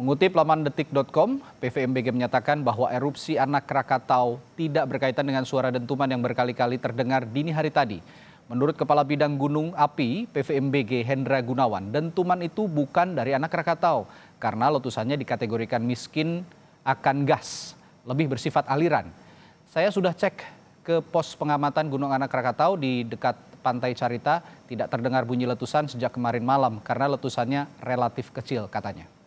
Mengutip laman detik.com, PVMBG menyatakan bahwa erupsi anak Krakatau tidak berkaitan dengan suara dentuman yang berkali-kali terdengar dini hari tadi. Menurut Kepala Bidang Gunung Api PVMBG Hendra Gunawan, dentuman itu bukan dari anak Krakatau karena letusannya dikategorikan miskin akan gas, lebih bersifat aliran. Saya sudah cek ke pos pengamatan Gunung Anak Krakatau di dekat Pantai Carita, tidak terdengar bunyi letusan sejak kemarin malam karena letusannya relatif kecil katanya.